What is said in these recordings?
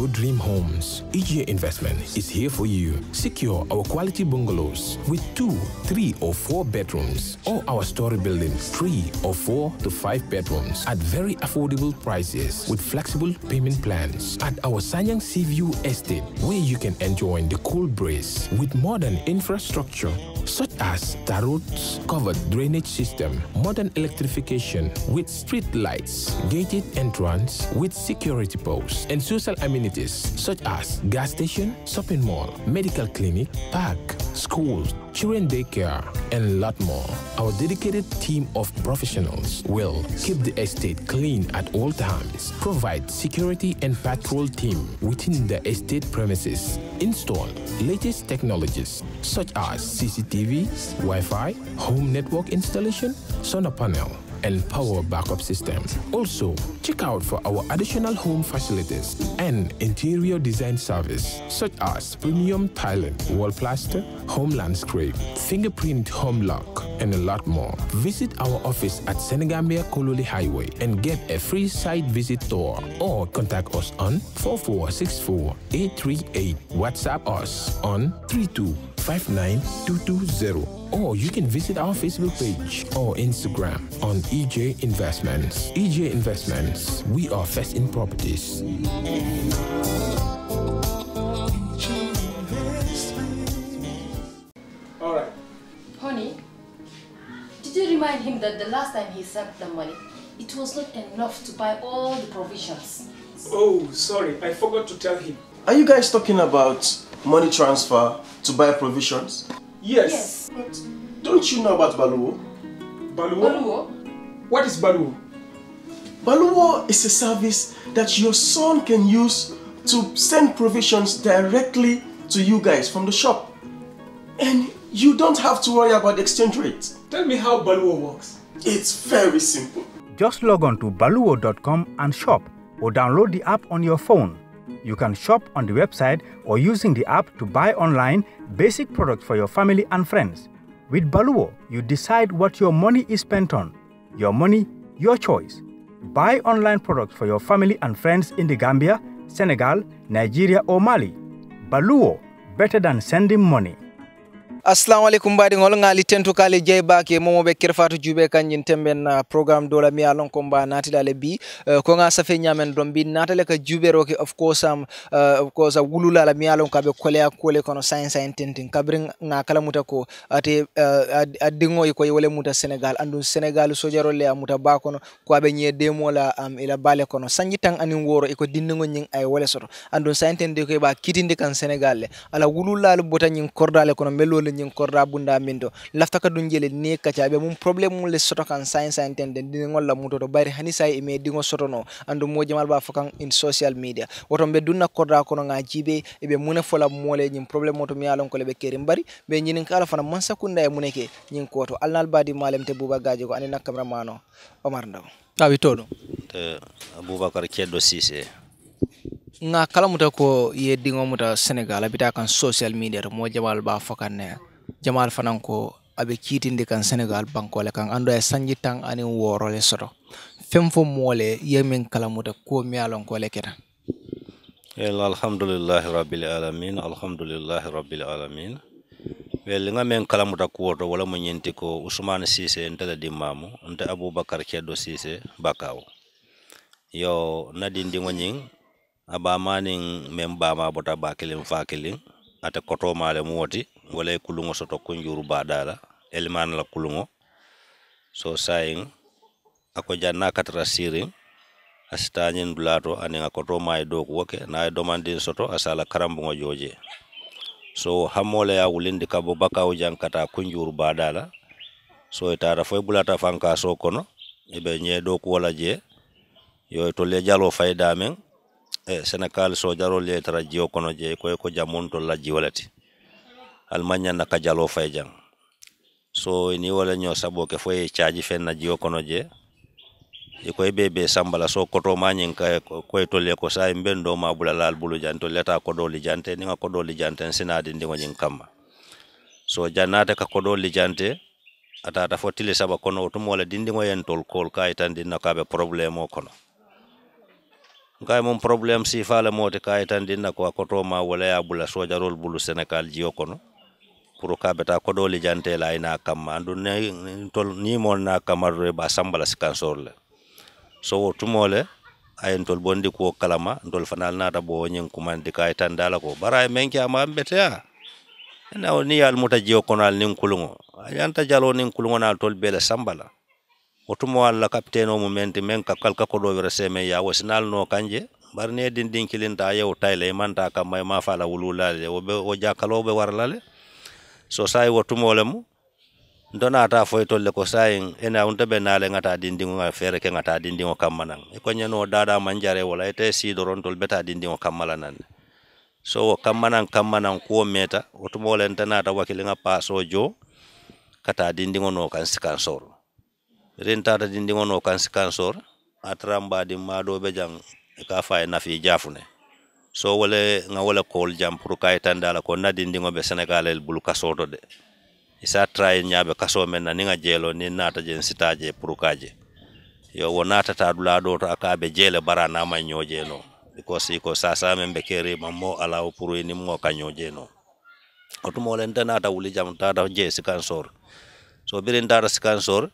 your dream homes. EGA Investment is here for you. Secure our quality bungalows with two, three, or four bedrooms, or our story buildings, three or four to five bedrooms at very affordable prices with flexible payment plans at our Sanyang Sea View Estate, where you can enjoy the cool breeze with modern infrastructure such as tar roads, covered drainage system, modern electrification with street lights, gated entrance with security posts, and social amenities such as gas station, shopping mall, medical clinic, park, schools, children daycare, and lot more. Our dedicated team of professionals will keep the estate clean at all times, provide security and patrol team within the estate premises, install latest technologies such as CCTVs, Wi-Fi, home network installation, solar panel, and power backup system. Also, check out for our additional home facilities and interior design service such as premium tiling, wall plaster, home landscape, fingerprint home lock, and a lot more. Visit our office at Senegambia Kololi Highway and get a free site visit tour or contact us on four four six four eight three eight. WhatsApp us on 3259220 or you can visit our Facebook page or Instagram on EJ Investments. EJ Investments, we are first in properties. remind him that the last time he sent the money, it was not enough to buy all the provisions. Oh, sorry, I forgot to tell him. Are you guys talking about money transfer to buy provisions? Yes. Yes, but... Don't you know about Baluwo? Baluwo? Baluwo? What is Baluwo? Baluwo is a service that your son can use to send provisions directly to you guys from the shop. And you don't have to worry about the exchange rate. Tell me how Baluo works. It's very simple. Just log on to baluo.com and shop or download the app on your phone. You can shop on the website or using the app to buy online basic products for your family and friends. With Baluo, you decide what your money is spent on. Your money, your choice. Buy online products for your family and friends in the Gambia, Senegal, Nigeria or Mali. Baluo, better than sending money. assalamu aleykum mbaɗigol ngali tentukali jeybaki momoɓe kerfatu juuɓe kanjin temben uh, programme dola mi alon ko mba natilale bi uh, ko ga safe ñamen ɗon mbi natale ka juuɓeroke of course am uh, of course wululala mi alon kaɓe koleya kole kono sain sain tentin kabri ga kala muta ko ate a diŋoyi koye wole muta sénégal andum sénégal sojarolle a muta ba kono ko aɓe ñiye demola am ila bale kono sanji tan anin woro eko dindigo ñin ay wole soto andum sain tende koye kitindi kan sénégal le ala wululal bota kordale kono mbelole le nyin ko rabu min mindo lafta ka du jele ne ka ci be mum problème mum le soto kan science and tenden di ngol la muto do bari hani sai e me dingo soto no andu mo jamal ba fakan in social media woto be dunna na ko nga ngajibe e be muna fola mole nyin problem moto mi alon ko le be kerim bari be nyin kala fana man sakunda e muneke ko koto alnal badi malem te buba gaje ko anina cameraman omar ndaw tawi to do abubakar ceddo sise nga kala muta ko ye dingo muta senegal abita kan social media to mo jamal ba fokanne jamal fanan ko abe kiitinde kan senegal bankole kan ando e sanji tan ani le soto fem fo mole ye min kala muta ko mialon ko leketa el alhamdulillah rabbil alamin alhamdulillah rabbil alamin wel nga men kala muta ko to wala mo nyenti ko usman sise ntala dimamu nta abubakar kedo sise bakaw yo nadindi ngoning aba manin men bama bota ba kilin fa kilin ate kotomale mu woti wala kulungo soto kunjuru badala elman la kulungo so sayin ako janna katara sirin asitañin dulato anin a kotomaye doku woke naye domandin soto asala karambugo joje so hammole ya wulindi kabo bakawo jankata kunjuru badala so itara foy e bulata fanka so kono ibe ñe doku wala je yo to le jalo fayda men e eh, sénégal sojaro le tara jio kono je koye ko jamon dolla jiwalati almaña na kajalo fay jang so ni wala ño sabo ke foye caaji fen na jio kono je e koye bebe sambala so koto mañin ka koye tolle ko sa ben do ma bula lal bulu jan to leta ko do lijante ni ko do lijante sinadi ndi ngoñin kamma so jannate ka ko do lijante atata fo tili saba kono to mola dindi ngoyen tol kol kayitandinna kaɓe probléme o kono nkaye mon probléme sifale mote ka yitandinna ko a ma wala ya bula sojarol bulu sénégal jiyo kono pour ka beta ko kodoli jantela ayna kamma andu tol ni mon na kamar re ba sambala le so wo tumole ay tol bondi ko kalama tol fanal na nata bo nyen kumandi ka yitandala ko bara e menki ama ambetea na ni al muta jiyo kono al nin kulungo ayanta jalo nin kulungo na tol bele sambala otumo tuma walla capitaine o mumen ti men kakkal kako ɗo wira semen ya wosinalno kanje bari ni edin ɗin kilinta yewo tayle e manta kamma may ma fala wululale o jakaloɓe warlale so sayi wo tumole mu donata foy tolle ko sayin ena unta ɓe naale ŋata dindiŋo ŋa feere ke ŋata dindiŋo kamma naŋ e ko ñeno dada manjare wala ite sidorontol beta dindiŋo kamma la nanne so wo kamma naŋ kamma naŋ kuwo meta wo tumole nte nata wakiliŋa paso jo kata dindiŋo no kan sikan soro rentata din ɗigono kan sikansor a tarambadi maɗoɓe jan ka fa e nafi jafune so wole nga wole kol jam pour kayitandala ko nadin ɗigoɓe sénégalel bulu kasoto de isa traye ñaabe kaso men na ni nga jeelo ni naata jen sitaje pour kaje yo wo natata dula do to be jeele bara namay ñojeeno because iko sasamen ɓe kerima mo alaw pour ni mo kañojeeno nte tanata wuli jam tata je sikansor so birin tata sikansor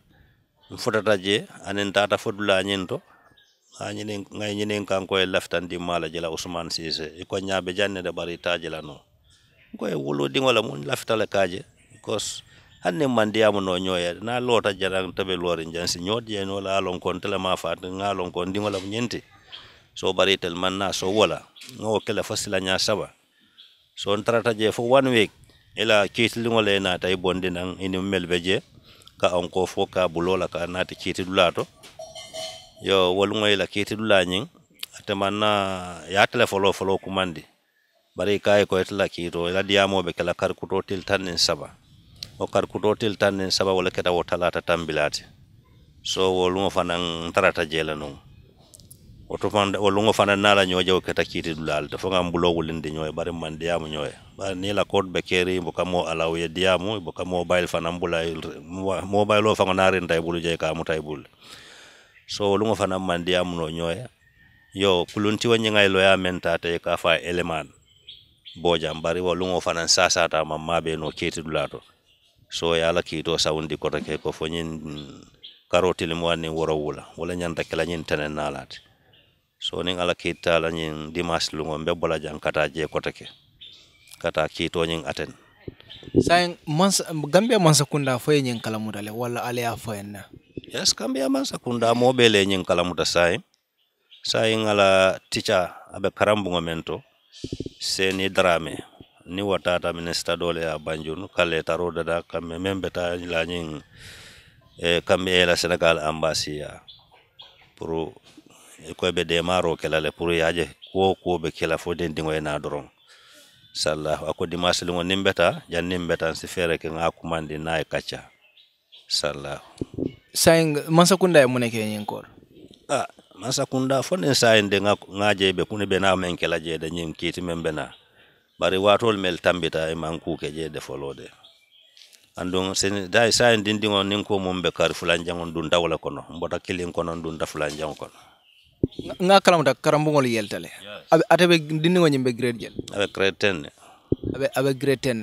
fotata je anen tata fodula añen to ngay kan koy e di mala jela ousmane sise ko ñaaɓe janne de ɓari tajela no di ngola mun laftala kaje kos hanne man di no nyoya na lota jara tabe lori jansi ñoodiyenola alon kon tele telema fat ŋalon kon ndiŋola mo ñenti so bari tel man na so wala ŋowo kela fasila nya saba so on tarata je fo one week ila kiitiliŋole e naata i bondi naŋ ini melbe ka onko fo ka bulola ka nati kiti dulato yo wolmoy la kiti dulanyin atamana ya tele folo folo kumandi bari kay ko itla kito la diamo be kala kar kuto til tanin saba o kar kuto til tanin saba wala keta talata tambilati so wolmo fanan tarata jela non woto fan wolmo fanan nala nyoje keta kiti dulalta fo ngam bulo wulinde nyoy bari mande yamu nyoy ni la code bekeri bokamo bo kamo alaw ye diamu bo mobile fanambula mobile ofa fango narin tay je ka mu tay bul so lungo fana man diamu no nyoya yo kulunti wanyi ngai lo ya menta te ka fa eleman boja mbari wo lungo fana sasa ta mamma be no keti dulato so ya la kito saundi ko ke ko fonyin karoti limwani woro wula wala nyanta kala nyin tenen nalat so ning ala kita la nyin dimas lungo mbe bola jankata je ko take kata nyin aten sayin mansa gambia mansa kunda foye nyin kalamuta le wala ale ya foyen na yes gambia mansa kunda moɓe le ñin kalamuta sayin sayin ala tica aɓe karambugo men to seni drame ni watata minista dole ya banjun kale taro dada membe ta la nyin e eh, kamɓe ela sénégal embassy ya pour koyeɓe demaro kelale pour yaje ko be kela fo den dingo na doron sallahu ako dimanche liŋo niŋ be beta jaŋ niŋ si fere ke ŋa kumandi naŋ ye kacca sallahu sayin mansakunda ye mu ne ke ñiŋ kooro a ah, mansakunda fo niŋ sayin de ŋa be kuni be naa meŋ ke la je de nyim kiiti mem be naa bari watol mel tambita i maŋ ke je de folode de sen dai sayin dindiŋo ning ko mum be kari fulanjaŋo dunta kono mbota bota kiliŋ kono n dunta fulanjaŋo kono nga kalamta karambugol yeltale aɓe ata ɓe dindigo ñimɓe grade jel aɓe grade ten ne aɓe grade ten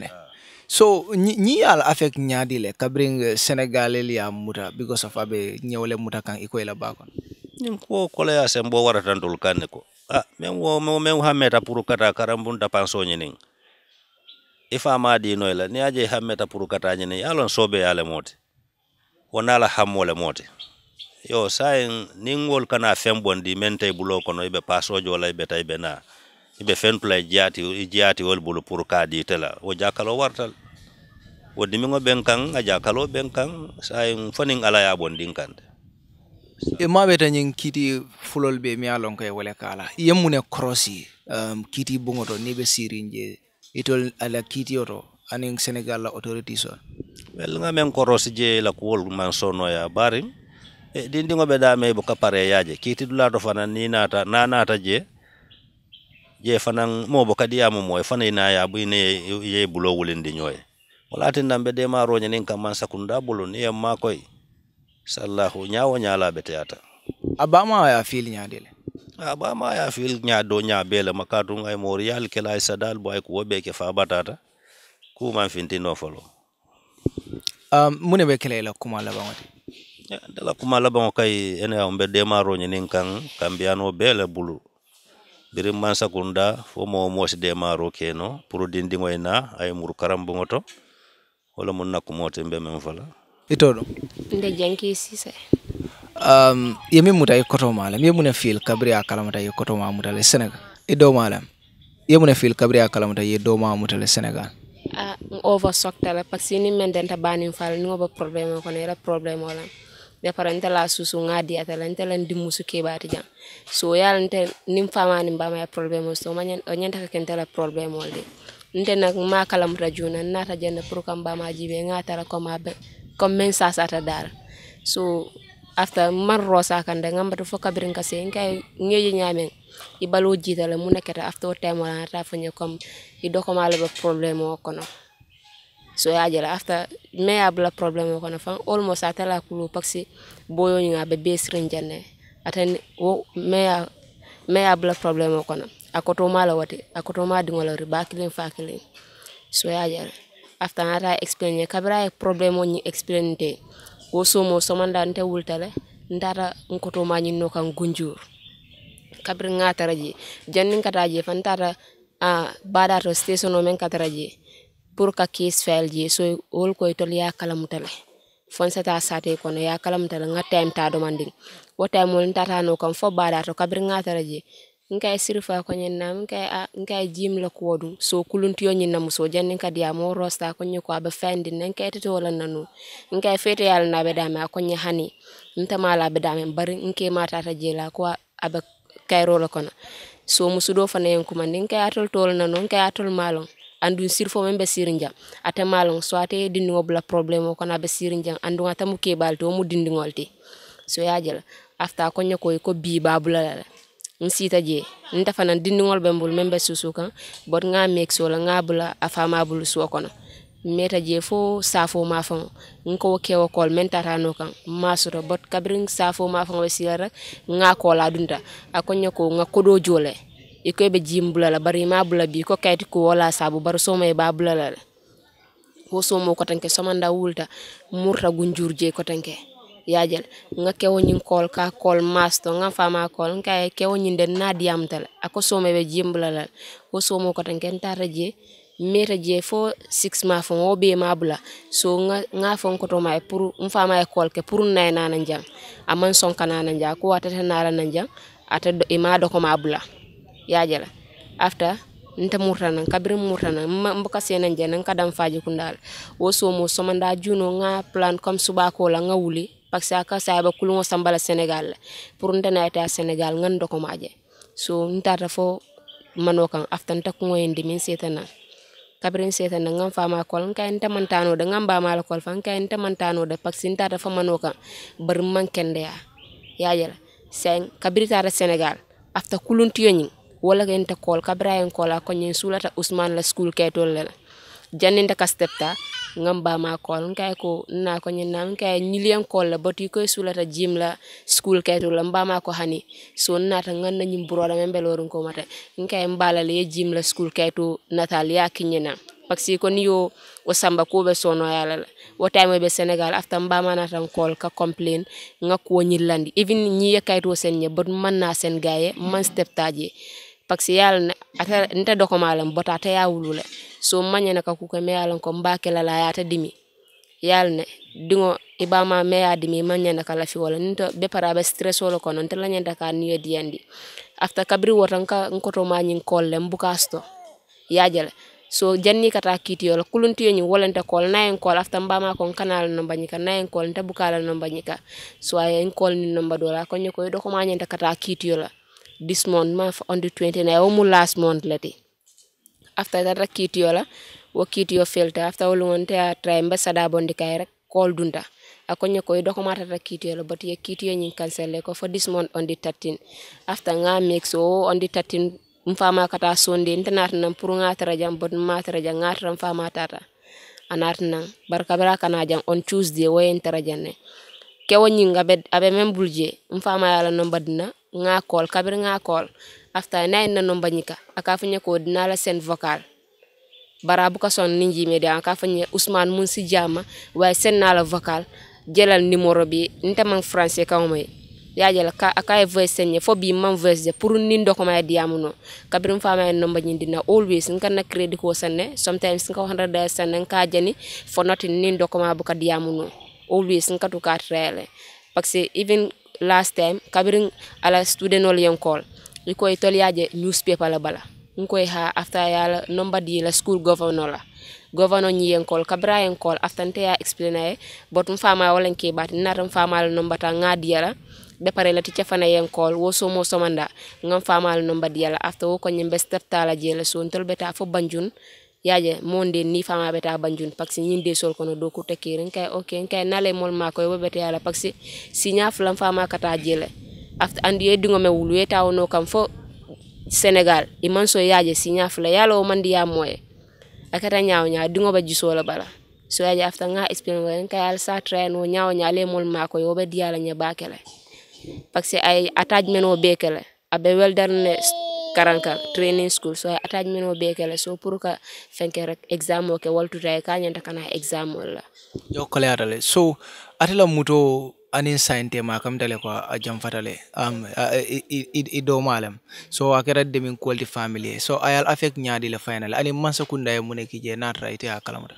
so ñi ye ala affect ñaadi le kabiriŋ eh, sénégalel ye muta because of aɓe ñewle muta kan i koy la baa kono ñiŋ kuwo koleya sembo waratantolu kaŋ ne ko a ah, meŋ wo meŋ hammeta pour kata karambunta pansoo ñiniŋ i faama diino i la niŋ ye je i hammeta pour kata ñiniŋ ye a loŋ soobee ye a le yo sai nin wol kana fen bondi men tay bulo kono ibe jo wala ibe tay be na ibe fen play jati i jiyati wol bulu pour ka di tela wo jakalo wartal wo dimiŋo ben kaŋ a jakalo ben kaŋ sayin fonin ala ya bondi kan e mabeta ñiŋ kiti fulol be mi alon kay wala e wole kala yemune crossi um, kiti buŋo to be sirinje je itol e ala kiti to aniŋ senegal la autorité son wel nga men korosi je la kuwol maŋ sonoya bari e eh, dindiŋo boka daame bo kapare yaaje do fana ni naata na je je fanan moo bo kadi yaamo mo fana ina bu ine ye bulo wulindi ñoye wala tinnan ɓe demaroñe nin man sakunda bulo ni yen makoy sallahu nyawo nyala be teyata a ya fiil nyadele abama ya fil ya fiil ñaado ñaabeele makatum ay moori yaal kela ay sadal bo ay kuwo ɓe ke fa batata kuman fintino folo um, mune ɓe kela kuma labaŋote ndela kuma labaŋo kayi ene yaŋ be deemaaroo ñiniŋ kaŋ kambiyanoo bee le bulu biriŋ mansakunda fo moo moo si deemaaroo ke no puru dindiŋoyi naa a ye muru karambuŋo to wo le muŋ na kumoo ti be meŋ fala ito ɗo nde janki sise um, ye miŋ muta i koto maa lem ye mu ne fiil kabiri a kalamata ye koto maa muta le senegal i doo maa lem ye mu ne fiil kabiri a kalamata ye doo maa muta le senegal uh, ah, n over sokta le parce que niŋ meŋ denta baaniŋ faa le niŋ be problème kono i la problème o lem be parante la susu ngadi atala ntela ndi musuke bati jang so yal nte nim fama nim bama ya, ya problème so manyen onyenta ka kentela problème wolde nte nak ma kala muta juna nata jenna pour kam bama jibe ngata be comme men sa sa ta dara so after man rosa kan da ngamba to foka birin kase ngai ngeje nyamen i balo mu nekata after o na la ta fanya comme i dokomale ba problème o kono so ya jela after me ya bla problem ko na fan almost atala kulu paksi boyo nga be be srin janne atan wo me ya me ya bla problem ko na akoto mala wati akoto ma dingola ri fa fakilin so ya jela after nara explain ye kabira ye ya problem on explain te wo so mo so manda nte wultale ndara nkoto ma nyin no kan gunjur kabir nga taraji jannin raji fan tata a bada to station o men kataraji pour ka case file je so all ko itol ya kala mutale fonsata sate kono ya kala mutale nga time ta domandin wo time mo tata no kam fo bada to kabir nga tara je ah, nka sirfa ko nyen nam nka nka jim la ko dum so kulunti yo nyen nam so jannin kadi ya mo rosta ko nyi ko abe fendi nan ka to wala nanu nka fete yal na be dama ko nyi hani nta mala be dama bari nke mata ta jela ko abe kayro la kono so musudo fana yen kuma atol tol nanu nka atol malon andun sirfo men be sirinja ate malon soate dindiŋo bula problème o kono abe sirinjaŋ anduŋ ata mu keebaali mu dindiŋol ti so ye afta ko ñe ko bii baa la le n siita jee nte fanaŋ be n bulu be susuu kaŋ bot ŋa meek soo la ŋa bula a faamaa bulu suo kono meta je fo safo ma faŋo kewo kol men tata no kan ma bot kabiriŋ safo ma faŋo be sila rek ŋa kola dunta a ko ɲe kodo jole ikoy be jim la bari ma bula bi ko kayti ko wala sabu bar soma e ba la ko somo ko tanke somanda wulta murta gunjurje ko tanke yajal nga kewo nyin kol ka kol masto nga fama kol nga kewo nyin den na diamtal ako somo be jim la ko somo ko tanke ntara je meta je fo 6 ma fo obe ma bula so nga nga fo ko to may pour um fama ma e e kol ke pour nay nana jang aman son kana nana jang ko watata nana jang ata e ma do ko ma bula yajala ya afta nta murtana kabir murtana ma sena jana kadam faji kundal woso mo somanda juno nga plan comme suba ko la nga wuli parce que sa ba mo sambala senegal pour nta na ta senegal ngan ko maje so nta ta fo mano kan aftan ko yende min setana kabirin setana ngam fama kol nka nta mantano da ngam ba mala kol fan ka nta mantano da parce nta ta fa mano kan bar man kende ya yajala ya sen kabir ta senegal afta kulun nying wala ken ta kol kabrayen kola konyen sulata usman la school ke tolle la ka stepta ngam ba ma kol ngay ko na ko nyenam kay nyilian kol la boti ko sulata jim la school kay to la mbama ko hani so nata ngan na nyim buro la membel worun ko mata kay e mbala le jim la school kay to natalia kinyena paksi ko niyo o samba ko be sono yala la wo time be senegal afta mbama na tan kol ka complain nga ko nyilandi even nyi yakay to sen nye bot man na sen gaye man step taje paksi yalne ata nte doko malam bota ata yawulule so mañene ka kuko me yalan ko mbake la la yata dimi yal ne dingo ibama meya dimi dimi mañene kala fi wala ninto be para be stress wala ko non te lañe daka ni niyo andi afta kabri wotan ka nkoto mañin kolle mbukasto yajale so janni kata kiti yola kulunti yoni wolante kol na en kol afta mbama ko kanal no banyika na en kol nta bukala no banyika so ay en kol ni no mbadola konyo ko do ko ma manyenta kata kiti yola this month ma on the 29 omu last month lati after that rak yo la wo yo felta after wo luŋonte a try mba sada bondi kay rek kool dunta a koñe koy dokumata rak yo la but ye yo ñi cancelé ko for this month on the 13 after nga mix so on the 13 fama kata sonde internet na pour nga tara jam but ma tara jam nga tara fama tata na barka bara kana jam on tuesday wo en tara jam janne kewo be abe même budget mu fama yala no badna ŋakol kabir ŋakol afta na ina no banyika akafanya ko dinala send vocal bara buka son ninji media akafanya Ousmane mun si jama way send nala vocal jelal numéro bi nta man français kawmay yajala ka akay voice senye fo bi man voice de pour nin doko may diamuno kabirum fama en nomba nyindi na always nka na credit ko sanne sometimes nka 100 dollars sanne nka jani fo noti nin doko ma buka diamuno always nka to ka trele parce even last time kabirin ala studentol yen call ikoy tol yaje newspaper la bala nkoy ha after yala number di la school governor la governor nyi yen call kabra yen call after nte ya explain ay but mfama wala nke bat natam fama la number ta ngadi yala depare la ticha fana yen call wo somanda ngam fama la number di yala after wo ko nyembe step tala jela so ntol beta fo banjun yaaje monde ni fama beta banjun paksi de sol kono do kurta ren kay okay kay nale mol ma koy wobete yalla paksi sinya flam fama kata jele afta andi yedi ngome wul weta wono kam fo senegal iman so si sinya fla yalla o mandi ya moy akata nyaaw nya dingo ba jiso la bala so yaaje afta nga explain ren kay al sa train wo nyaaw nya le mol ma koy wobete yalla nya bakele paksi ay attachment o bekele abe weldar ne karanka training school so attachment o be kala so pour ka fenke rek exam o ke waltuta ka nyanta kana exam wala la yo kole le so atela muto anin sainte ma kam dale ko a jamfatale am um, i do malam so akere de min quality family so ayal affect nyaadi le final ani man sakunda e muneki je na traité a kalamata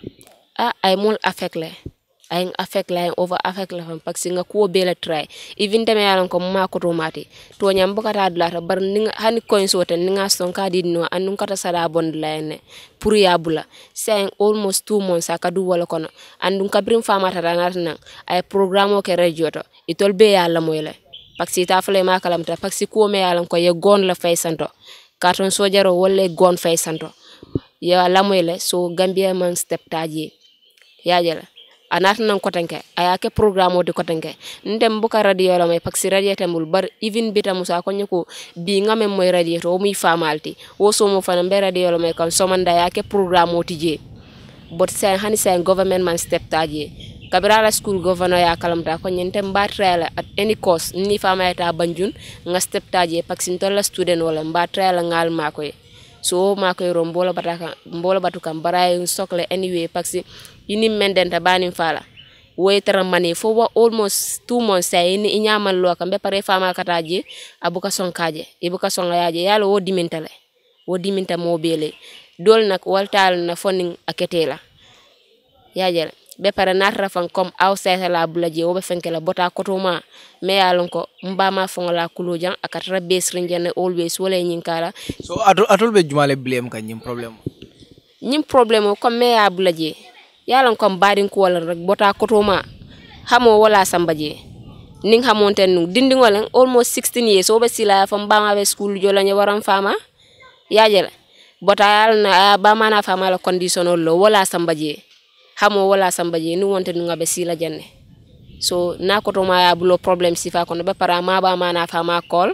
a ay mul affect le ay affect la over affect la fam parce nga ko bela try even deme yalan ko ma ko to tomati to nyam dula ta bar ni hani coin so ni nga son ka di no an nun kata sala bon la ne eh. pour ya bula c'est almost two months ka du wala kono an dun kabrim fama ta ranat nan ay programme o ke radio to itol be yalla moy la parce ta fle ma kalam ta parce ko me yalan ko ye gon la fay santo carton so jaro wala gon fay santo ya lamoy la so gambia man step taji yajala anatana kotenke ayake programme de kotenke ndem buka radio la may paksi radio tamul bar even bita musa ko nyako bi ngame moy radio to muy famalti wo so mo fana be radio la may kan somanda ayake programme tije bot sen hani sen government man step taje kabirala school governor ya kalam kalamta ko nyente mbatrela at any cost ni famayta banjun nga step taje paksi ntolla student wala mbatrela ngal makoy so makoy ro mbola bataka mbola batukam baray sokle anyway paksi yini mendenta banin mfala wetara mani fuwa almost two months ya ini inyama lo kambe pare fama kataji abuka son ibuka son yalo wo dimintale wo diminta mobile dol nak waltal na fonin aketela yajel be pare natara fan comme outside la bula je wo be fenke la bota kotoma me yalon ko mbama fon la kulojan akatara besrin jene always wala nyinkala so atol atol be jumale blame kan nyim problem nyim problem ko me ya bula yalan kam ko wala rek bota kotoma hamo wala samba je ning hamonten nu ngol almost 16 years oɓe sila fam ah, ba bamaɓe school jo lañu waram fama yajela bota na ba ma na fama la condition lo wala sambaje je hamo wala sambaje je nu wonte nu ngaɓe sila janne so na kotoma ya bulo problem sifa kono ba para ma ba ma na fama kol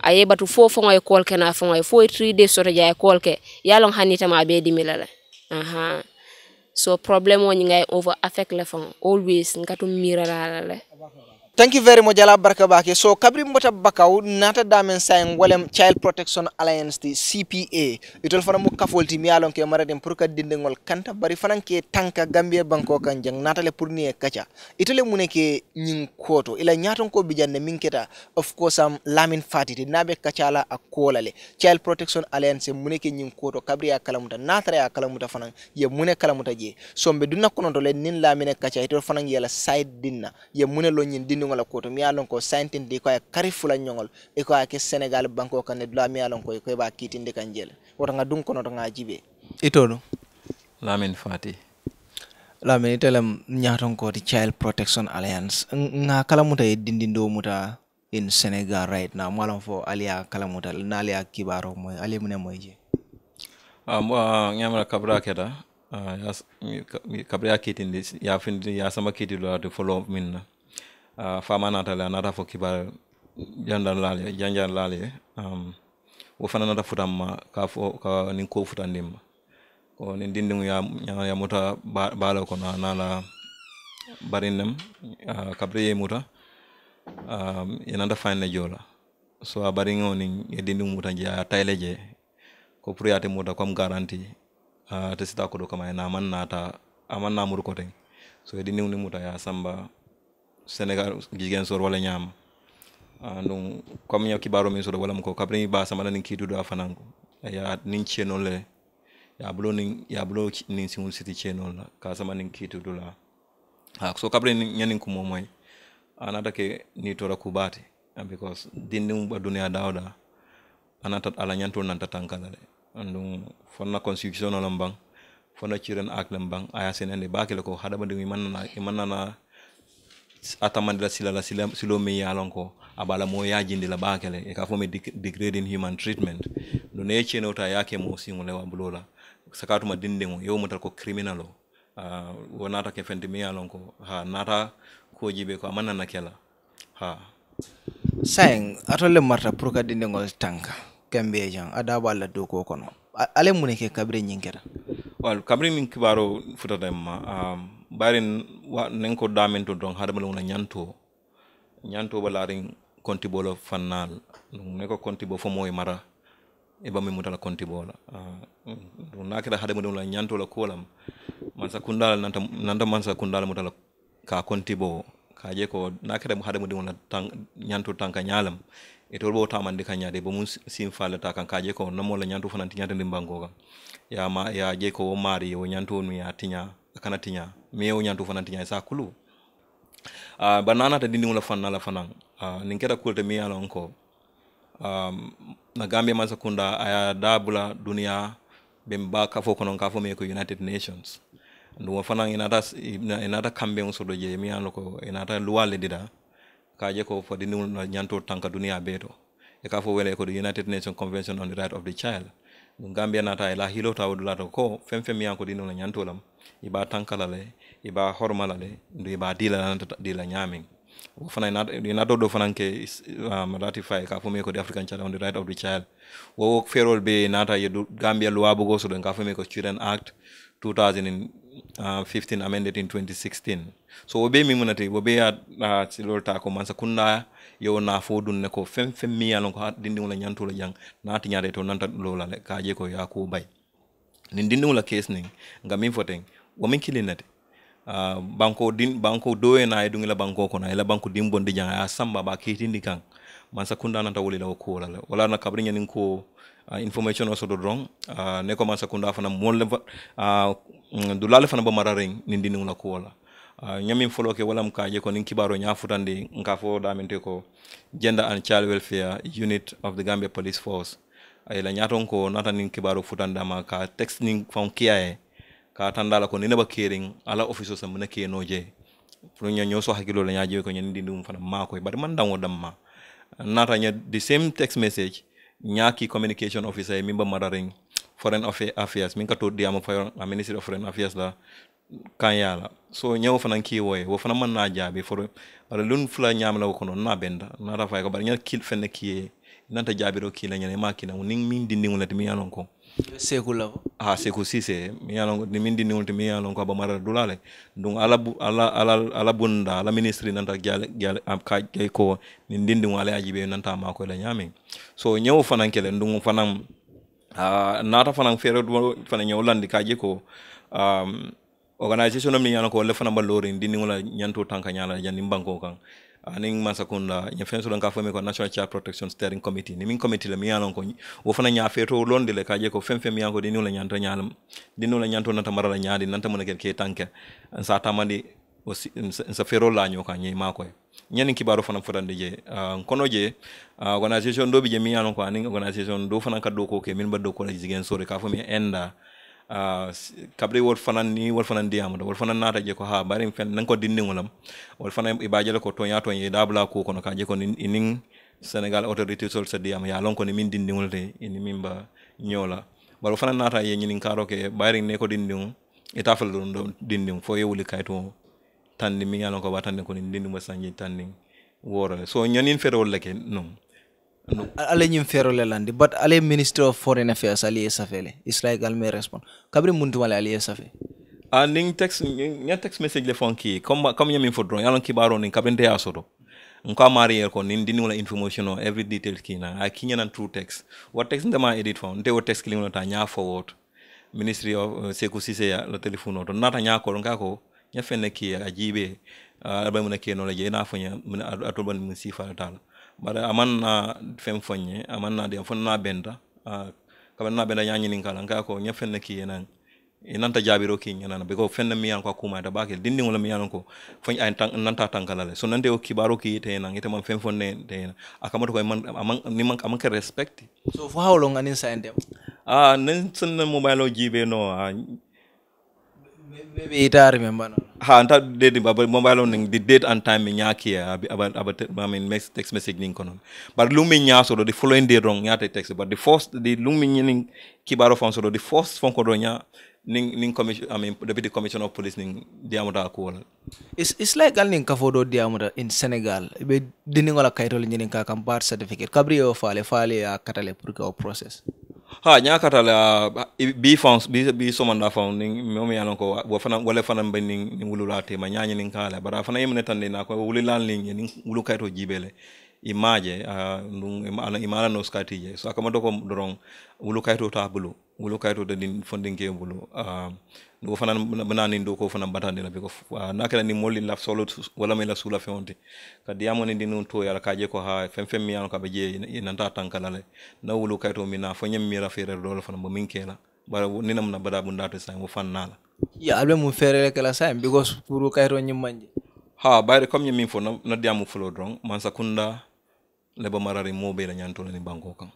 aye yeɓatu fo fogoye kolke na fogoye fo e 3 days soto jaya kolke yalon hannitama ɓe dimilala aha uh -huh. so problem wonyi ngai over le fang always ngatu mirala le thank you very much ala barka bake so kabri mbota bakaw nata damen say wolem child protection alliance ti cpa itol fana mu kafol ti miyalon ke maraden pour ka dindengol kanta bari fana ke tanka gambia banko kan jang natale pour ni kacha itole mune ke nyin koto ila nyaton ko bijanne min keta of course am lamin fatiti nabe kachala a kolale child protection alliance muneke ke nyin koto kabri ya kalamuta natare ya kalamuta fana ye mune kalamuta je sombe dunna kono to le nin lamine kacha itol fana yela side dinna ye mune lo nyin dinna ko to mi yalon ko santindi ko kari fula nyongol e ko ake senegal banko kan dula mi yalon ko ko ba kitinde kan jela woto nga dun kono to nga jibe itolo lamin fati lamin itelam ñaton ko di child protection alliance nga kala muta e dindindo muta in senegal right now malam fo alia kala muta na alia kibaro moy ali mune moy je am ah, ñamra ah, kabra keda ah, kabra kitindi ya findi ya sama kitilo do follow minna uh, fama natale a nata fo kibar jandan laale janjan laale um, wo fana nata ma ka fo ka nin ko futandinma ko ni dindiŋo ya ya muta baalo kono na la barin nem uh, kabri ye muta um, ye nanta fayinle jola so a bariŋo niŋ ye dindiŋo muta je a je ko pour muta comme garanti uh, ate sita kodo kama na a maŋ naata a maŋ so ye dindiŋo niŋ muta ye samba sénégal jigen sor wala ñam uh, ah, donc comme ñaw kibaro min soro wala mko kapre ba sama nin kidu do afanangu ya nin cheno le ya bulo nin ya bulo nin singun siti cheno la ka sama nin kidu do la ha ah, so kapre nyanin kumo moy anata ah, ke ni tora kubate because dindin ba duniya dawda anata ala nyanto nanta tankala le andum fonna constitution lam bang fonna chiren ak lam bang aya senende bakile ko hada bandu imanna imanna atamandila silala sila silo me ye lon ko abala mo la bakele e ka fo me degrading human treatment no ne no ta yake mo singo le wabulola sakatuma dindiŋo yewo mutal ko criminal o uh, ah, wo nata ke fendi miŋ ye lon ko ha nata ko jibe ko amana na kela ke la ha sayiŋ atol le marta pour ka ngol tanka kembe jang adaba la la ko kono ale mu ne ke ñiŋ keta wal kabri min kibaro futata ma um, bari nen ko damin to don hadama lona nyanto nyanto bala rin konti bolo fannal ne ko konti bo fo moy e mara e bammi mi mutala konti bolo uh, nakira hadama lona nyanto la kolam man sa kundala nanta nanta man sa kundala mutala ka konti bo ka je ko nakira hadama lona tan nyanto tanka nyalam e tol ɓo tamande ka ñaade bo mum sin fallata kan ka je ko nomola ñantu fananti ñaade ndimbango kan yama ya je ko wo maari wo nu ya tiña kana tiña mais wo ñantu fananti ñaade sa kulu uh, ah, bananata dindiŋola fanna la fanaŋ uh, niŋ keta kulta miŋ ye a um, na gambia mansa kunda aya ye daa bula duniya bem ba kafo kono ka fo ko united nations nduŋo fanaŋ inata inata kambeŋo soto je miŋ ye a loŋ ko inata luwa le dida ka je ko fodi ni ñantor tanka duniya beto to e ka fo wele ko united nations convention on the right of the child ɗum gambia nata e la hilo taw dula to ko fem fen miyan ko dinula ñantolam iba la le iba la le ndu iba dila nanta dila ñamin wo fana na do do fana ke um, ratify ka fo me ko the african child on the right of the child wo ferol be nata ye gambia loi bogo so do ka fo me ko student act 2015 uh, amended in 2016 so wo be min munata wo be a uh, uh silol ta ko mansa kunna yo na fo dun ne ko fem fem mi ya ko dindi wala nyanto la jang na ti nyare to nanta lola le ka je ko ya ko bay nin dindi wala case ni nga mi foten wo min kilinate uh, banko din banko do e na e dungila banko ko na e la banko din bonde jang a ah, samba ba tindi kan mansa kunna nanta wole la ko la wala na kabri nyani ko uh, information oso do dron uh, ne ko mansa kunda fana molle uh, mm, dulale fana ba mararin nin dindi wala ko wala ñamin ah, folo ke walam kaje ko nin kibaro futandi nka fo daminte ko gender and child welfare unit of the gambia police force ah, la ñaton ko nata nin kibaro futandama ka texte nin fan kiyaye ka tandala ko ba kerin ala office sa mena keno je pour ñoo ñoso hakilo la ñaje ko ñen dindum fana mako bar man dango damma nata ñe the same text message ñaki communication officer mimba mararing foreign affairs min ka to diama fayon ministry of foreign affairs la kanya la so ñawo fana ki woye wo fana man na jaabi foro bara lun fula ñam la ko non na benda na fay ko bara ñal kil fenne ki nanta jaabi ro ki la ñane ma ki na ning min dindi ti mi yalon ko seku la ah seku si se mi yalon ko min dindi ngul mi yalon ko ba mara dulale dun ala ala ala ala bunda ala ministre nanta gal gal am ka gay ko ni dindi ngale ajibe nanta ma ko la ñame so ñawo fana kele ndungu fana uh, nata fana fere fana ñaw landi ka je ko um, ah, organisation mi ñana ko le fana ba ballori dindiŋola ñanto tan ka ñala janni mbanko kan ani ma sakunda ñe feŋ soto ka fami ko national child protection steering committee ni min committee le mi ye ko wo fana ña feeto londi le ka je ko fem fem miŋ di ni dindiŋo la ñanto di ni la ñanto nata marala la ñaadi nanta mu ne ke tanke sa tamandi o sa fero la ñoo ka ñe ma koye ki baro fana fodande ah, je uh, kono je uh, ah, organisation do bi je mi ye ko ani organisation do fana ka do ko ke min ba do ko la jigen sore ka fami enda kabri wol fanan ni wol fana ndiyamata wol fana naata je ko ha bari fen nan ko dindiŋolam wol fana i ko toña toñ ye daabula ko kono ka je ko niŋ sénégal autorité sol sa diyama ya lon ko ni min dindiŋol te ni min ba la bari wo fana naata ye ñinin kaaro ke bayri ne ko dindiŋo ita fel ɗum ɗo dindiŋ fo ye wuli kayto tanni mi ye lon ko ba tandi ko ni dindiŋ ba sanji tanni woora so ñanin fetewol leke non no ala ñim feerole landi but ala ministre of foreign affairs ali le it's like alme respond kabri muntu wala ali safe aning ah, text nya text message le fonki comme comme nyamin fodron yalon ki baro ni kabende ya soto nko mari ko nin dini la information o every detail kina a ah, kinya nan true text what text ndema edit fon nte what text kilimo ta nya forward ministry of uh, eh, seku sise ya la telephone to nata nya ko nka ko nya fenne ki ajibe uh, ah, albamu na keno la je na fonya atolban mu sifa tala bara uh, amanna uh, fen foñe amanna uh, de fonna benda uh, kabanna benda ñañinin kala nka ko fen fenne ki yenan inanta jaabiro ki ñanana biko fenne mi yan ko kuma da bakil dindi ngol mi yan ko foñ ay tan nanta tan kala le so nande o kibaro ki te nan ite man fen fonne te akamato ko man amang ni man amang ke respect so for how long anin sa ende ah nan sunna mobile o jibe no ah, maybe ita remember no ha anta date mobile on di date and time mi ñaaki about aba i mean mess, text message ning konon but lu mi ñaa do di following day wrong ñaata text but the first the lu mi ñi kibaro fon sodo the first fon ko do ñaa ning ning commission i mean deputy commission of police ning diamuta ko wala it's it's like al ning kafo do diamuta in senegal be diningola kaytol ñinin ka kam bar certificate kabri o faale faale ya katale pour que process ha ñakatala bi fan bi bi somanda faw ni mi ye lon ko wo fana wala fana be ni ni wulula tema ñañi nin kala bara fana yimne tande na ko wulilan lin ye ni wulu kayto jibele imaje ah, ndun uh, imala no skatije so akama doko doron wulu kayto ta bulu wulu kayto da din fondin ke bulu uh, ah, ndugo fana banani ndu ko fana batande la biko nakela ni molli la solo wala me la sula fewonte kadi yamoni ndi nun to yala kaje ko ha fem fem miyano ka beje nanta tankala le na wulu mi mina fo nyam ra fere dole fana bo min kela bara nam na bada bunda to sai mo la ya ale mun fere kala sai because puru kayto nyim manje ha bayre comme nyim min fo na diamu flo dron man sakunda ba marari mo be la nyanto ni banko kan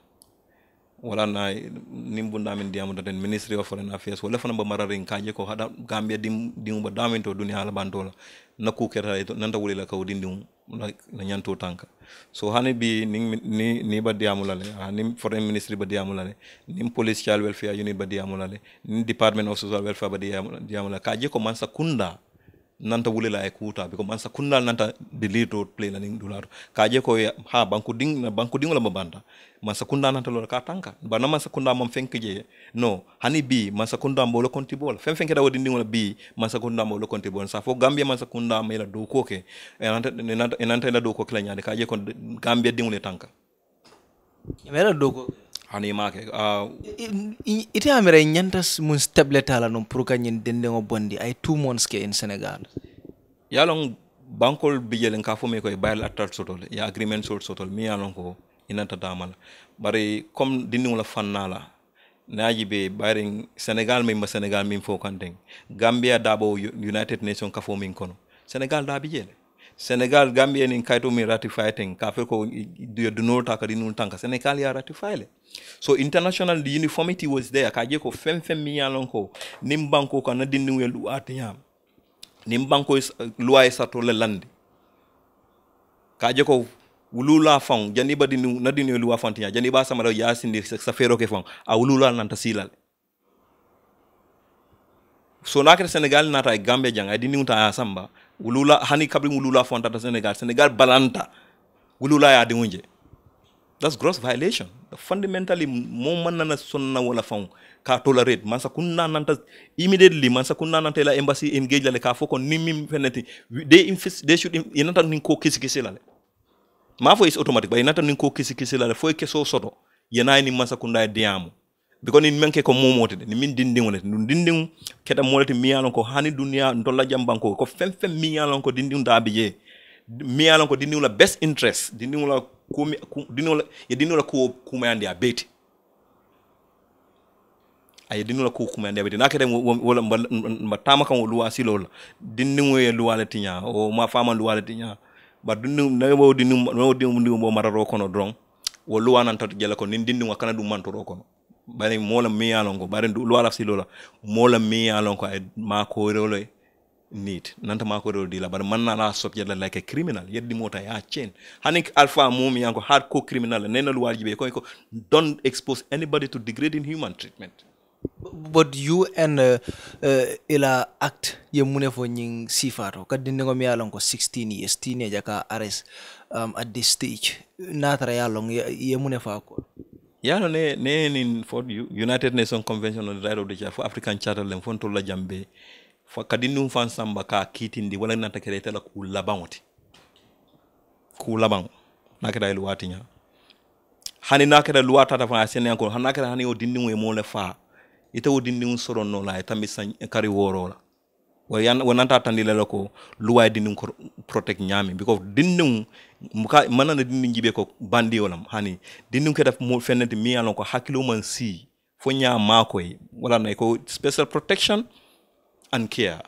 na nimbu ndamin diyamuta daten ministry of foreign affairs wala fana bamara rin kaje ko hada gambia dim ba damin to duniya ala la na ku kera to nanta wulila um, kaw din dim na nyanto tanka so hani bi ni ni ni ba la le nin foreign ministry ba la le nin police child welfare unit ba la le ni department of social welfare ba diyamula kaje ko mansa kunda nanta wulela e kuuta bi ko man sa kunnal nanta de to play lanin dulato ka je ko ha banku ding na banku ding la mabanda man sa kunna nanta lora ka tanka bana man sa kunna mam fenke je no hani bi man sa kunna mbolo konti bol fen fenke da wodi ndingola bi man sa kunna mbolo konti bol sa fo gambia man sa kunna la do ko ke nanta e, nanta e, la do ko kla nyaade ka je ko gambia dingole tanka la do ko hani make uh, ite amira ñantas mun stabletala non pour ka ñin dendengo bondi ay two months ke in sénégal yalon bankol bijelen ka mi koye bayal attal sotol ya e agrimen sol sotol mi lon ko inanta damala bari comme dindiŋola fannala naaji be bari sénégal min ma sénégal min fo kanteng gambia dabo united nation kafo min kono sénégal da bijele sénégal gambie nin kaytomin ratify ten ka fe ko dunota kadi nun tan tanka senegal ya ratify le so international uniformity was there ka je ko fem fem mi yalon ko nin banko ka na dindin wel du atiyam nin banko loi e sato le lande ka je ko wulula fan jani ba dindin na dindin loi fan tiya jani ba samara ya sindi sa fero ke fan a wulula nan ta silal so na nakere senegal nata e gambia jang a dindin ta samba wulula hani kabri wulula fontata senegal senegal balanta wulula ya dingo wunje that's gross violation fundamentally mo man sonna wala faw ka tolerate man sa kunna nanta immediately man sa kunna nanta la embassy engage la ka foko nimim fenati they infest they should inata nin ko kisi kisi la ma fo is automatic ba inanta nin ko kisi kisi la fo keso soto yenani man sa kunda diamu because in men ke ko momote ni min dindin wonete ndun dindin keta molete miyalon ko hani duniya ndolla jambanko ko fen fen miyalon ko dindin daabi je miyalon ko dindin la best interest dindin la kumi dindin la ya dindin la ko kumayande a beti aye dindin la ko kumayande a beti nakete wala mba tama kan luwa la dindin wo ye luwa la tinya o ma fama luwa la tinya ba dindin na wo dindin wo dindin mo mararo kono dron wo luwa nan tot jela ko nin dindin wa kana dum mantoro kono ɓaren mola meyalon ko ɓaren si lola mola meyalon ko ay rolo nit nanta di dila bare mannala yalla like a criminal mota ya chain hani alpha mumi yanko hardcore criminal nena luwalji ɓe koy ko don't expose anybody to degrading human treatment but you and uh, uh, ila act ye mune fo ñing sifato kadi ndego mi lon ko 16 years teenager ka arrest um, at this stage natara yalon ye mune fa ko yaano ne nenin fo united nation convention on the right of the child fo african charter len fon tolla jambe fo kadi num fan samba ka kiitindi wala nanta kede tala ku labaŋo ti ku labaŋo na keda ye luwa tiña hani na keda luwa tata fa a seneyan ko hani hani wo dindiŋo ye moo le faa ite wo dindiŋo soronno la a ye tambi kari wooro la wonanta tan lilala ko luway dinin ko protect ñaami because dinnin muka manana dinnin jibe ko bandi olam hani dinnin ke daf mo fennati mi yalon ko hakkilo man si fo ña makoy e. wala nay ko special protection and care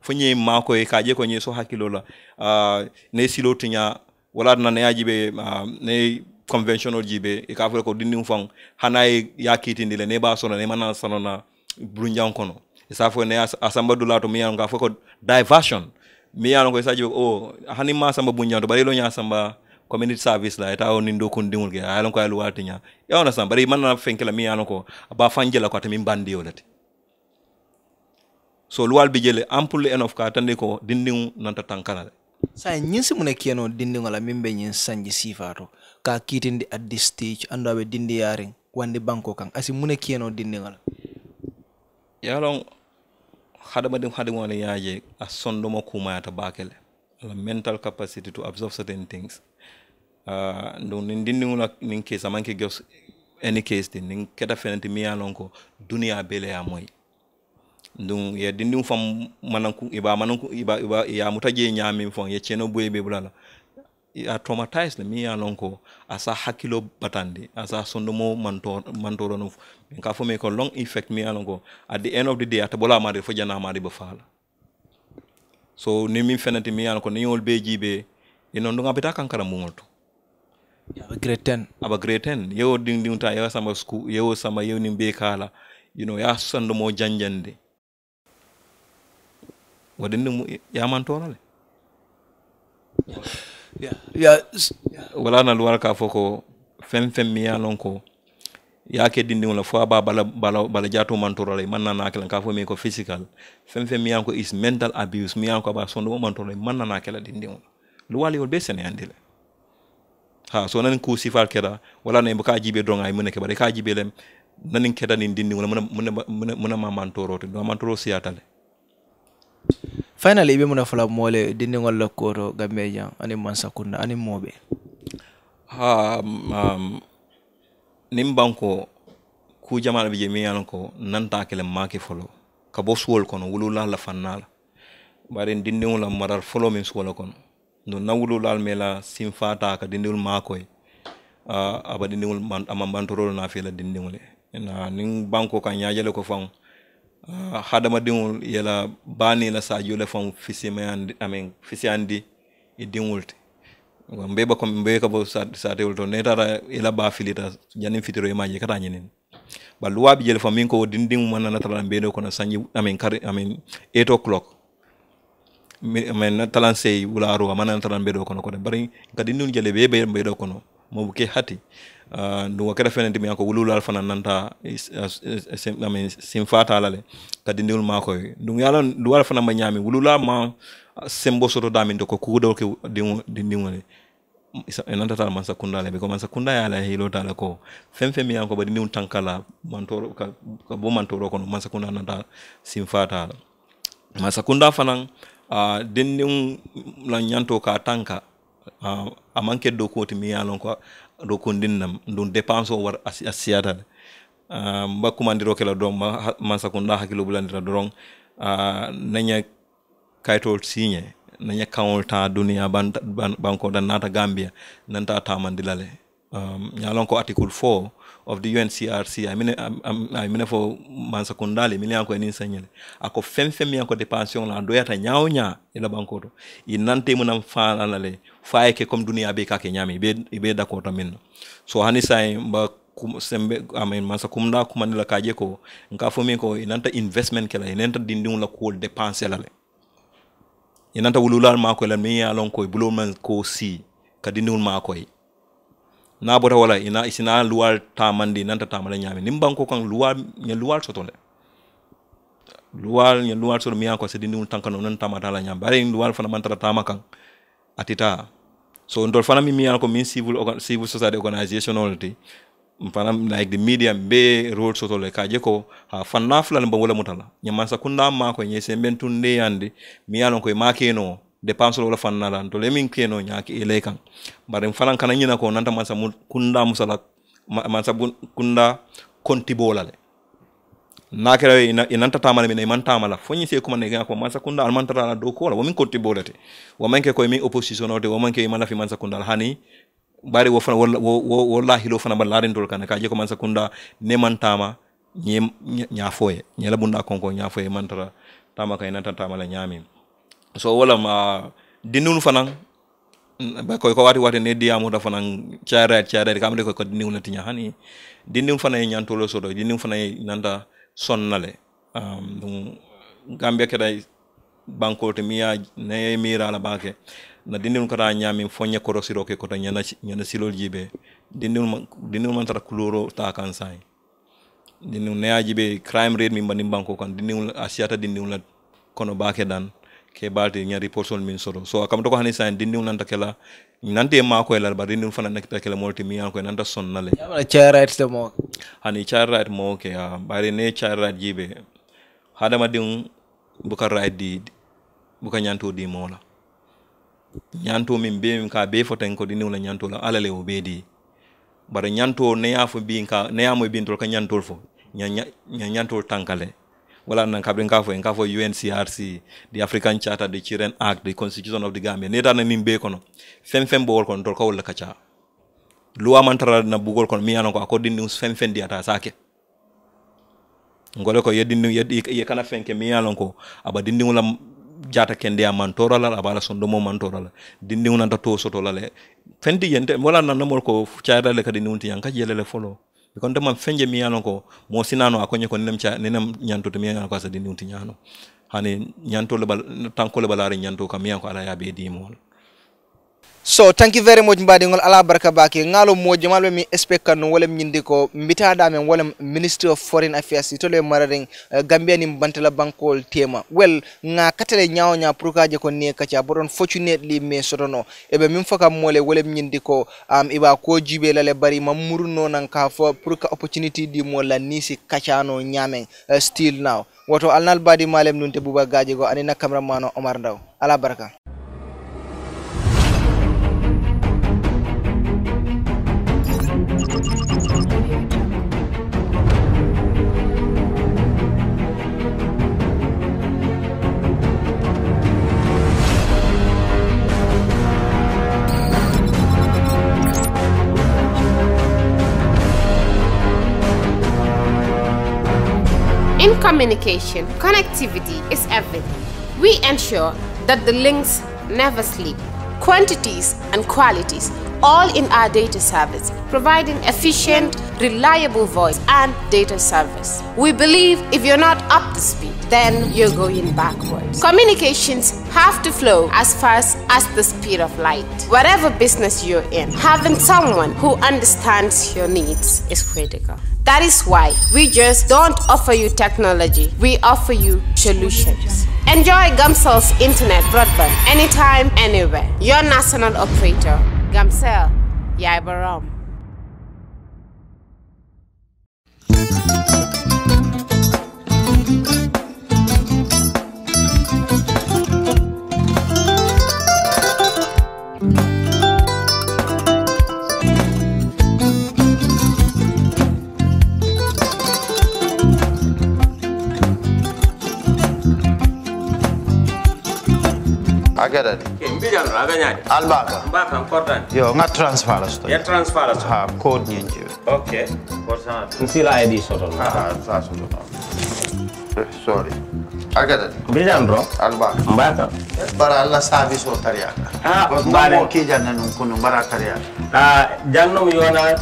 fo ñe makoy e, ka je ko ñe so hakkilo la uh, ne silo tuña wala na ne ajibe uh, ne conventional jibe e ka fo ko dinnin fang hanay e yakitindi le ne ba sona ne manana sanona blunjan kono isafuene asamba dula to miyalo nga foko diversion miyalo ko isaji o oh, hani ma samba bunyanto bari lo nya samba community service la ita oni ndo kun dingul ge ayalo ko ayalo watinya yawo na samba bari manana fenkela miyalo ko ba fanjela ko tamin bandi yolati so luwal bi jele ample enough ka tande ko dindin nanta tankana le sa nyinsi mune kiyano dindin la mimbe nyin sanji sifato ka kitindi at this stage ando dindi yaring wandi banko kan asi mune kiyano dindin la yalon hadamaden hadamaleyaje a sondoma kumayata bakele ala mental capacity to absorb certain things uh, ndo nin dindiŋola nin case amanke gios any case ti nin keta fenati miŋ ye lon ko duniya beleya moy ndun ye dindiŋo fam mananku iba mananku iba iba ye muta je ñaamiŋ faŋ ye ceno boye be bula la a uh, traumatise le miŋ ye a loŋ ko a se a batandi a se a mantoro no miŋ ka fo miŋ ko long effect miŋ ye a loŋ ko at the end of the day ate bola a maari fo jana a maari be faa la so ni miŋ fenati miŋ ye a loŋ ko niŋ ñoolu bee jii bee i noon duŋ a bita kankara muŋol to aba grade ten aba grade ten yewo diŋ diŋ ta yewo sama school yewo sama yewo niŋ bee kaa you know ye a sondomoo janjandi wo dindiŋ ye a mantoro wala na luwara k'a fɔ ko fɛn fɛn min y'a lɔn ko y'a kɛ dindiŋo la fo a b'a bala bala bala jaato man tɔɔrɔ la i man nana a kɛla k'a fɔ min ko physical fɛn fɛn min y'a ko is mental abuse min y'a ko a b'a sɔn dɔgɔ man tɔɔrɔ la i man nana a kɛla dindiŋo la luwale olu bɛ sɛnɛyandi la ha so nanin ku sifal kɛra wala na k'a jibe dɔn a ye mun kɛ bari k'a jibe lɛm nanin kɛra nin dindiŋo la mun na ma man tɔɔrɔ ten dɔn man tɔɔrɔ siyata le final i be muna fula moole dindigol lokkoto gambejan aniŋ mansakunda anin mooɓe ha um, nin banko ku jamal bi je mi yalon ko nanta kele maki folo ka bo suwol kono wulula la la bari dindiŋo la marar folo min la kono ah, no na wululal me la sinfata ka dindiŋol maakoy uh, aba dindiŋol a man bantorol na la dindiŋo le na nin banko kan yajele ko faŋo uh, ah, hadamadiŋol yela baani la saajio le faŋ fisimeyandi amin fisiyandi i diŋol ti mbe ba mbe ka bo saatewol to ne tata ila baa filita janiŋ fitiro i maaje i ka taa ñinin ba luwaa bi jele fa miŋ ko wo dindiŋo ma nana tara mbe kono sanji amin kari amin eight o'clock amin na talan sei wulaaro a ma nana tara mbe kono de bari nka dindiŋolu jele be be mbe kono mo ke hati Uh, nduŋo keta fene timiyaŋ ko wululu al fanaŋ nanta sinfata la le ka dindiŋolu maakoyi duŋ ye ndunga loŋ duwa le fanaŋ ma sembo soto min to ko kuudoo ke dindiŋo le eh, nanta tala mansakunda kunda la biko mansa kunda ya la hilo tala ko fem mi ya ko badi tankala mantoro ka, bo mantoro kono mansa kunda nanta simfata la mansa kunda fanan uh, a la nyanto ka tanka Ah, a manqué do koti mi yalon ko do ko nam ndun dépense war ah, a siyata de mba commandiro kela don ma man sakunda hakkilo bulandira doron ah, naña kaytol signé naña kawol ta duniya ko dan nata gambia nanta tamandilale yalon ko article 4 of the uncrc amine amine fo mansakundale mine yanko enin sañele ako fen fen mi yanko dépension la doyata ñaw ña ila banko to i nante munam le faye ke comme duniya be kake ñaami i be dakota min na so hani say mba kum, sembe amen mansa kumda kumanila kaje ko nka fo min ko inanta investment kela inanta dindiŋo la kuwol dépense la le inanta wululal maakoy la min ye a lon koy bulo man ko si ka dindiŋol maakoy na bota wala ina isina luwal tamandi nanta tamale ñami nim banko kan luwal ñe luwal soto le luwal ñe luwal soto mi yan ko se dindiŋol tankano nan tamata la ñami bari luwal fana mantara tama kan atita so ndol fana mi miyana ko min civil civil society organization ol ti like the media be role soto le kaje ko ha fanna fulan ba wala mutala nyaman sa kunda ma ko nyese se mbentu ne yande mi yalon ko ma keno dépense wala fanna lan to le min keno nyaaki ele kan bare fana kana nyina ko nanta man sa kunda musala man sa kunda konti bolale nakira ina, inanta tamala mina iman tamala foñi se kuma nega ko mansa kunda al mantara la doko wala womin kotti bolete womanke ko mi opposition note ote womanke imana fi mansa kunda al hani bari wo fana wo wo la hilo fana ba larindol kana kaje ko mansa kunda ne man tama nya foye ñafoye la bunda konko nya foye mantara tama kay inanta tamala nyami so wala ma dinun fana koy ko wati wati ne diamu da fana cayrat cayrat kamde koy ko dinniw natiña hani dinun fana nyantolo so do dinun fana e nanta sonnale um, ɗum gambia banko te miya mira la bake na dindin kata nyami fonya ko rosiro ke kota ñana silol jibe dindin dindin man tara kuloro ta kan sai dindin neya jibe crime rate mi banim banko kan dindin asiata siyata dindin la kono bake dan ke balti ña report sol min soto so kam to ko hani san dindi nanta kala nante ma ko elal ba dindi fana nak kala molti mi ko nanta son nale ya wala chair right to mo hani chair right mo ke ya bari ne chair right jibe hada ma din buka right di buka nyanto di mo la nyanto min be min ka be foten ko dindi wala nyanto la alale o be di bari nyanto ne ya fo bi ka ne ya mo bin ka nyantol fo nya nyantol tankale wala na kabre nka fo uncrc the african charter the children act the constitution of the gambia neta na min be kono fem fem bo kono dol kawol la kacha luwa man tara na bugol kono mi yanon ko according news fem fem diata sake ngole ko yedi ni yedi ye kana fenke mi yanon ko abadi dindi wala jata kende am mantora la abala sondo mo mantora la dindi wona to soto la le fendi yente wala na mo ko chaada le kadi ni nunti yanka jele le follow biko ndema feŋje miŋ yano a ko moo si naano a ko nem ko nenem nenem ñanto te mi ye a ko a se ti ñaano hani ñanto le bala tanko le balaariŋ ñanto ka miŋ ye ko ala ye a bee dii so thank you very much mbaɗigol ala barka baki ngalo mojo malɓe mi expect kan no wolem ñindi ko mbitaɗamen wolem ministry of foreign affairs tole mararin eh, gambia ni bantala bankol tema well nga katale ñawoña pour kaje ko ne kaca boɗon fortunately mais sotono eɓe min fo kam mole wolem ñindi ko um, iba ko jibe lale bari mammuruno nan ka fo pour ka opportunity di mo la nisi kacano ñamen uh, eh, still now woto alnal badi malem nunte buba gaje go anina cameraman omar ndaw ala barka In communication, connectivity is everything. We ensure that the links never sleep. Quantities and qualities all in our data service, providing efficient, reliable voice and data service. We believe if you're not up to speed, then you're going backwards. Communications have to flow as fast as the speed of light. Whatever business you're in, having someone who understands your needs is critical. That is why we just don't offer you technology, we offer you solutions. Enjoy Gamcell's internet broadband anytime, anywhere. Your national operator, Gamcell Yaibaram. agadani mbijan ɗo aga ñaadi albaka mbaka n yo nga transfert la soto ya transfert la ha code ñen jeewi ok n sila id soto no sa soto no eh, sorry agadani mbijan ɗo albaka mbaka bara alla service o tariyaka ha mbamo kijanna num kono mbara tariyaka a jangnom yona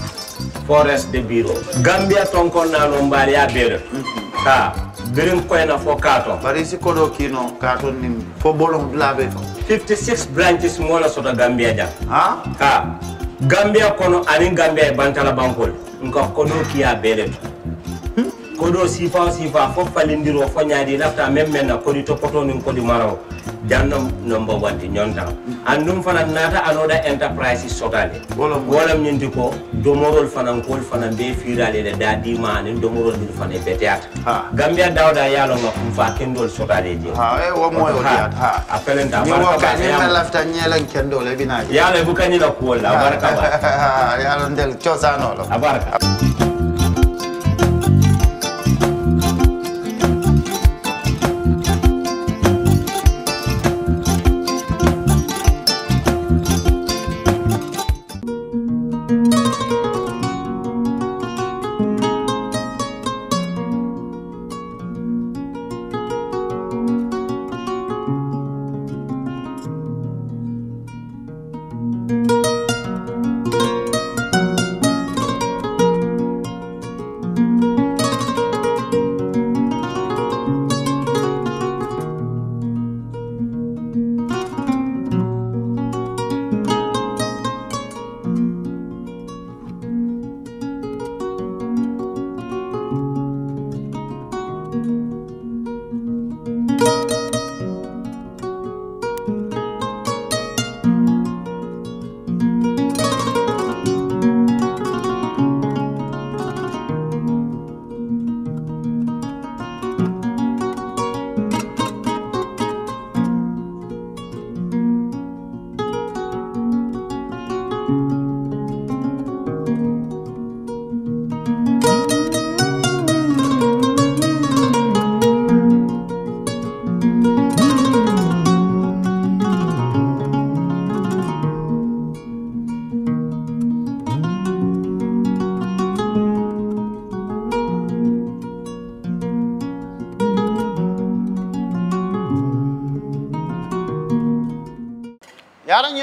forest de bureau gambia tonkonnano mbaɗi ya beere mm-hmm ka birin koyna fo kato bari si kodo kino kato ni fo bolon blabe 56 branches mola soto gambia ja ha ka gambia kono ani gambia e bantala bankol nka kodo kiya bele hmm? kodo sifa sifa fo falindiro fo nyaadi lafta memmen na kodi to koto ni kodi marawo janno number one ti ñonta an dum fana nata anoda enterprise sotale wala ñinti ko domorol fana kol fana be firale da dadi ma ni domorol ni fana be teat gambia dawda yalo ma kum fa kendol sotale je ha e eh, wo mo yo diat ha apelen da ma ka ni na lafta ñelan kendol eh, e bina yalo bu kanila ko la barka ba yalo ndel ciosano lo barka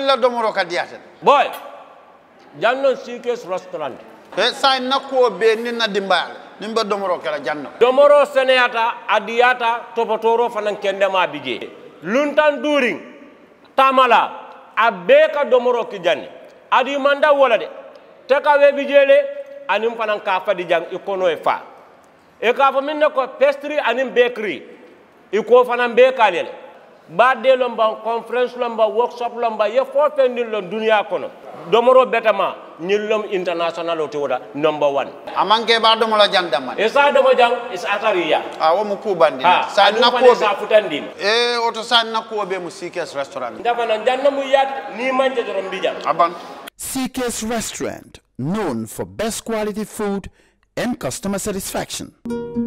ella domoro ka diyaten boy jan noon sikes restaurant e sa e nakku o ɓe ninna dimbaale nin mbe domoro kela janno domoro seneyata adiyata topotoro fanan kendema bije luntan during tamala a ɓee ka domoro ki janni adi manda wola de te ka we bijele anin fanan ka fadi jang i kono e fa e ka fo min ne ko pestri anin bekri i ko fanan ɓee kalele baade lomba conference lomba workshop lomba ye fofe nil lon dunia kono domoro betama nil lom international o tewoda number 1 amanke ba domolo janda man isa e domo jang is e atariya a ah, wo mu ku bandi e, sa na ko sa futandi e oto sa na ko be mu sikes restaurant dafa nan janna mu yat ni manje dorom bijam aban sikes restaurant known for best quality food and customer satisfaction